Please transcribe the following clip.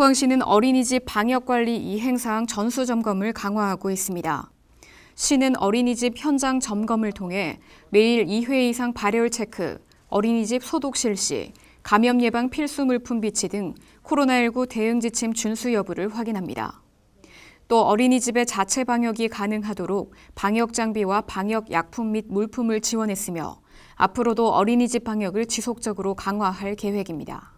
포항시는 어린이집 방역관리 이행사항 전수점검을 강화하고 있습니다. 시는 어린이집 현장 점검을 통해 매일 2회 이상 발열 체크, 어린이집 소독 실시, 감염 예방 필수 물품 비치 등 코로나19 대응 지침 준수 여부를 확인합니다. 또 어린이집의 자체 방역이 가능하도록 방역 장비와 방역 약품 및 물품을 지원했으며 앞으로도 어린이집 방역을 지속적으로 강화할 계획입니다.